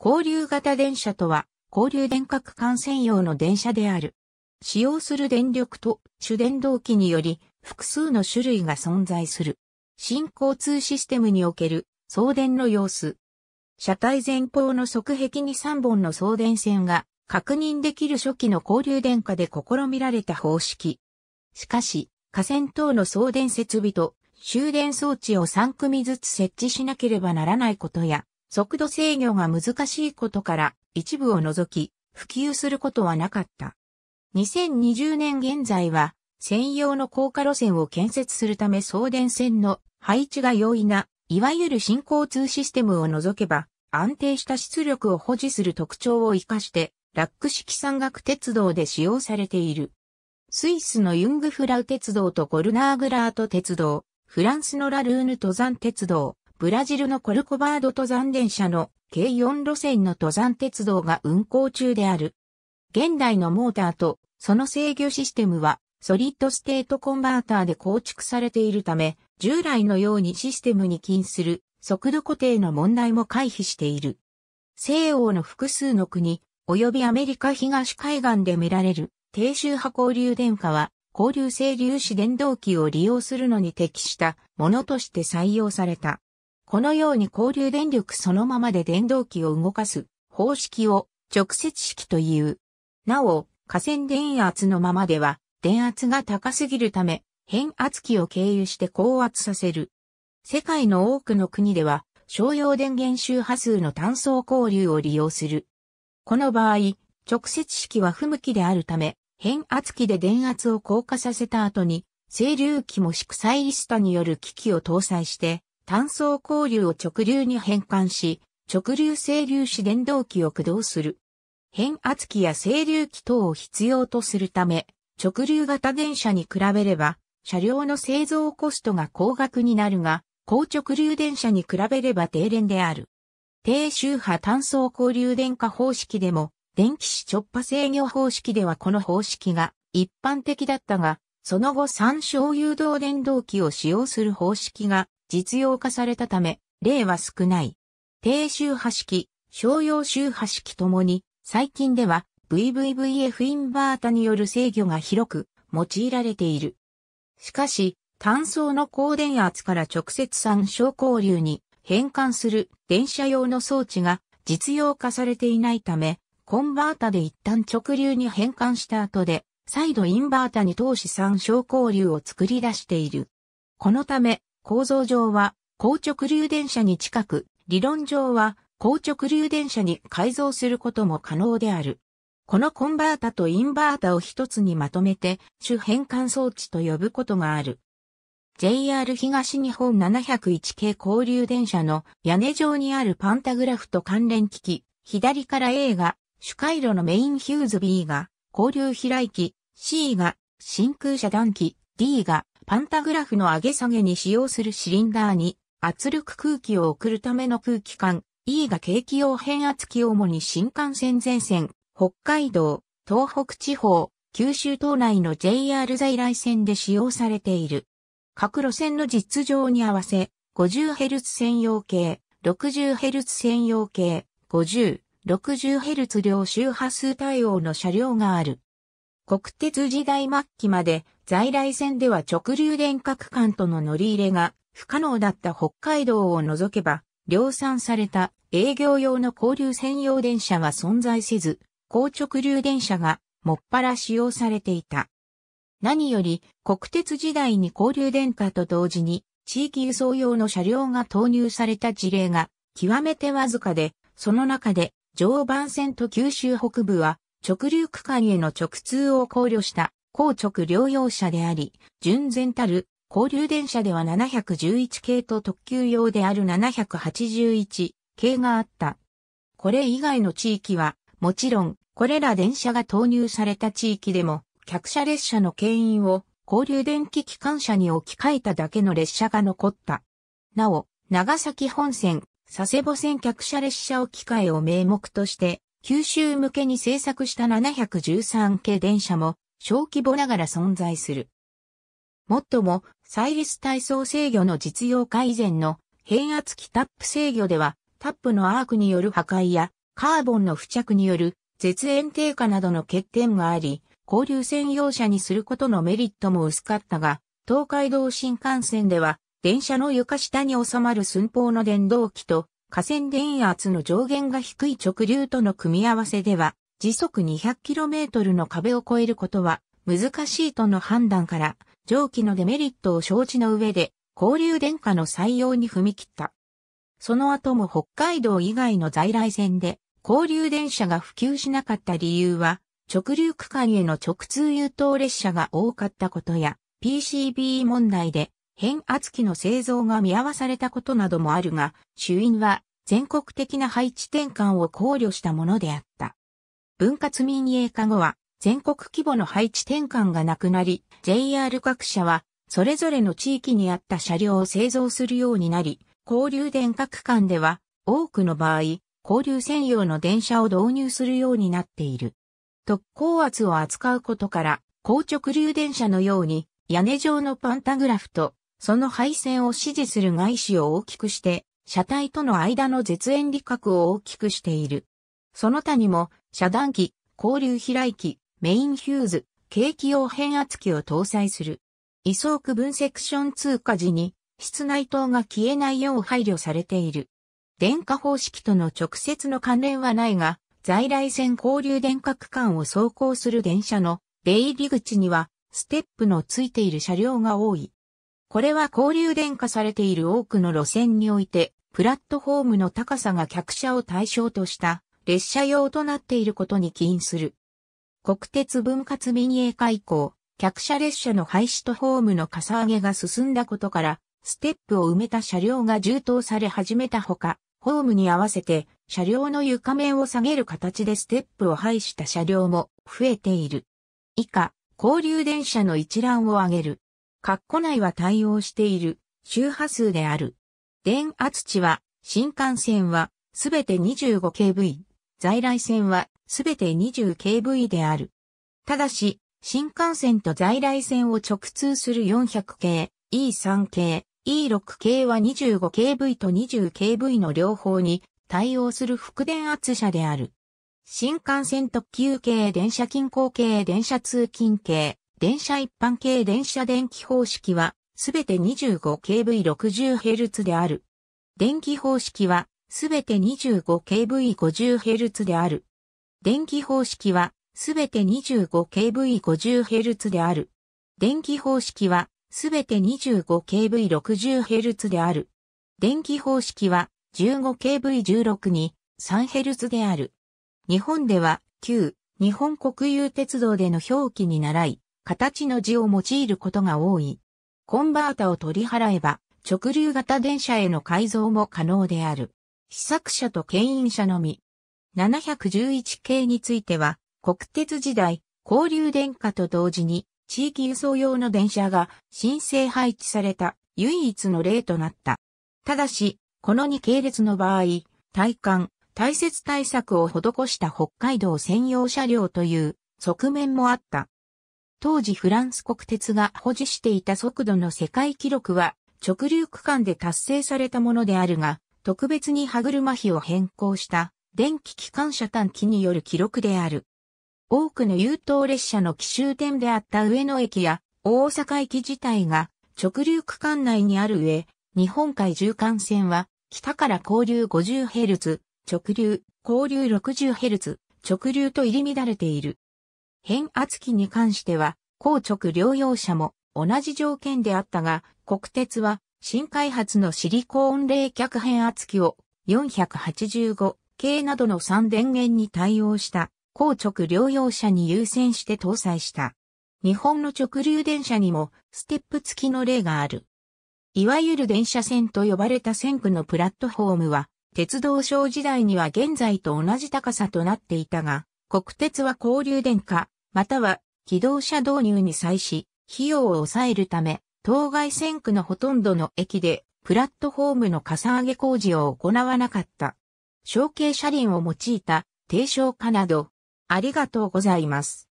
交流型電車とは、交流電核管線用の電車である。使用する電力と主電動機により複数の種類が存在する。新交通システムにおける送電の様子。車体前方の側壁に3本の送電線が確認できる初期の交流電化で試みられた方式。しかし、架線等の送電設備と終電装置を3組ずつ設置しなければならないことや、速度制御が難しいことから一部を除き普及することはなかった。2020年現在は専用の高架路線を建設するため送電線の配置が容易な、いわゆる新交通システムを除けば安定した出力を保持する特徴を活かしてラック式山岳鉄道で使用されている。スイスのユングフラウ鉄道とゴルナーグラート鉄道、フランスのラルーヌ登山鉄道、ブラジルのコルコバード登山電車の計4路線の登山鉄道が運行中である。現代のモーターとその制御システムはソリッドステートコンバーターで構築されているため、従来のようにシステムに近する速度固定の問題も回避している。西欧の複数の国、及びアメリカ東海岸で見られる低周波交流電化は、交流性粒子電動機を利用するのに適したものとして採用された。このように交流電力そのままで電動機を動かす方式を直接式という。なお、河川電圧のままでは電圧が高すぎるため変圧器を経由して高圧させる。世界の多くの国では商用電源周波数の単層交流を利用する。この場合、直接式は不向きであるため、変圧器で電圧を降下させた後に、整流器も祝祭リストによる機器を搭載して、単素交流を直流に変換し、直流整流子電動機を駆動する。変圧器や整流器等を必要とするため、直流型電車に比べれば、車両の製造コストが高額になるが、高直流電車に比べれば低廉である。低周波単素交流電化方式でも、電気子直波制御方式ではこの方式が一般的だったが、その後三小誘導電動機を使用する方式が実用化されたため、例は少ない。低周波式、商用周波式ともに、最近では VVVF インバータによる制御が広く用いられている。しかし、単層の高電圧から直接三小交流に変換する電車用の装置が実用化されていないため、コンバータで一旦直流に変換した後で、再度インバータに投資三小交流を作り出している。このため、構造上は硬直流電車に近く、理論上は硬直流電車に改造することも可能である。このコンバータとインバータを一つにまとめて主変換装置と呼ぶことがある。JR 東日本701系交流電車の屋根上にあるパンタグラフと関連機器、左から A が主回路のメインヒューズ B が交流飛来機、C が真空遮断機、D がパンタグラフの上げ下げに使用するシリンダーに圧力空気を送るための空気管 E が景気用変圧器主に新幹線前線、北海道、東北地方、九州島内の JR 在来線で使用されている。各路線の実情に合わせ、50Hz 専用系、60Hz 専用系、50、60Hz 両周波数対応の車両がある。国鉄時代末期まで在来線では直流電化区間との乗り入れが不可能だった北海道を除けば量産された営業用の交流専用電車は存在せず、高直流電車がもっぱら使用されていた。何より国鉄時代に交流電化と同時に地域輸送用の車両が投入された事例が極めてわずかで、その中で常磐線と九州北部は直流区間への直通を考慮した高直療養車であり、純然たる交流電車では711系と特急用である781系があった。これ以外の地域は、もちろん、これら電車が投入された地域でも、客車列車の牽引を交流電気機関車に置き換えただけの列車が残った。なお、長崎本線、佐世保線客車列車置き換えを名目として、九州向けに製作した713系電車も小規模ながら存在する。もっとも、サイリス体操制御の実用化以前の変圧器タップ制御では、タップのアークによる破壊やカーボンの付着による絶縁低下などの欠点があり、交流専用車にすることのメリットも薄かったが、東海道新幹線では電車の床下に収まる寸法の電動機と河川電圧の上限が低い直流との組み合わせでは、時速 200km の壁を越えることは難しいとの判断から、蒸気のデメリットを承知の上で、交流電化の採用に踏み切った。その後も北海道以外の在来線で、交流電車が普及しなかった理由は、直流区間への直通優等列車が多かったことや、PCB 問題で変圧器の製造が見合わされたことなどもあるが、主因は全国的な配置転換を考慮したものであった。分割民営化後は全国規模の配置転換がなくなり、JR 各社はそれぞれの地域にあった車両を製造するようになり、交流電化区間では多くの場合、交流専用の電車を導入するようになっている。特高圧を扱うことから、高直流電車のように屋根状のパンタグラフとその配線を支持する外視を大きくして、車体との間の絶縁理覚を大きくしている。その他にも、遮断機、交流飛来機、メインヒューズ、景気用変圧器を搭載する。位相区分セクション通過時に、室内灯が消えないよう配慮されている。電化方式との直接の関連はないが、在来線交流電化区間を走行する電車の出入り口には、ステップのついている車両が多い。これは交流電化されている多くの路線において、プラットフォームの高さが客車を対象とした列車用となっていることに起因する。国鉄分割民営化以降、客車列車の廃止とホームのかさ上げが進んだことから、ステップを埋めた車両が充当され始めたほか、ホームに合わせて車両の床面を下げる形でステップを廃した車両も増えている。以下、交流電車の一覧を挙げる。括弧内は対応している周波数である。電圧値は、新幹線はすべて 25kV、在来線はすべて 20kV である。ただし、新幹線と在来線を直通する400系、E3 系、E6 系は 25kV と 20kV の両方に対応する副電圧車である。新幹線特急系電車近郊系電車通勤系電車一般系電車電気方式は、すべて 25kV60Hz である。電気方式は、すべて 25kV50Hz である。電気方式は、すべて 25kV50Hz である。電気方式は、すべて 25kV60Hz である。電気方式は、15kV16 に 3Hz である。日本では、旧、日本国有鉄道での表記に習い、形の字を用いることが多い。コンバータを取り払えば、直流型電車への改造も可能である。試作車と牽引車のみ。711系については、国鉄時代、交流電化と同時に、地域輸送用の電車が申請配置された唯一の例となった。ただし、この2系列の場合、体感、大切対策を施した北海道専用車両という側面もあった。当時フランス国鉄が保持していた速度の世界記録は直流区間で達成されたものであるが、特別に歯車比を変更した電気機関車短期による記録である。多くの優等列車の奇襲点であった上野駅や大阪駅自体が直流区間内にある上、日本海縦貫線は北から交流 50Hz、直流、交流 60Hz、直流と入り乱れている。変圧器に関しては、高直療養者も同じ条件であったが、国鉄は新開発のシリコーン冷却変圧器を485系などの3電源に対応した高直療養者に優先して搭載した。日本の直流電車にもステップ付きの例がある。いわゆる電車線と呼ばれた線区のプラットフォームは、鉄道省時代には現在と同じ高さとなっていたが、国鉄は交流電化、または機動車導入に際し、費用を抑えるため、当該線区のほとんどの駅で、プラットフォームのかさ上げ工事を行わなかった。象形車輪を用いた、低床化など、ありがとうございます。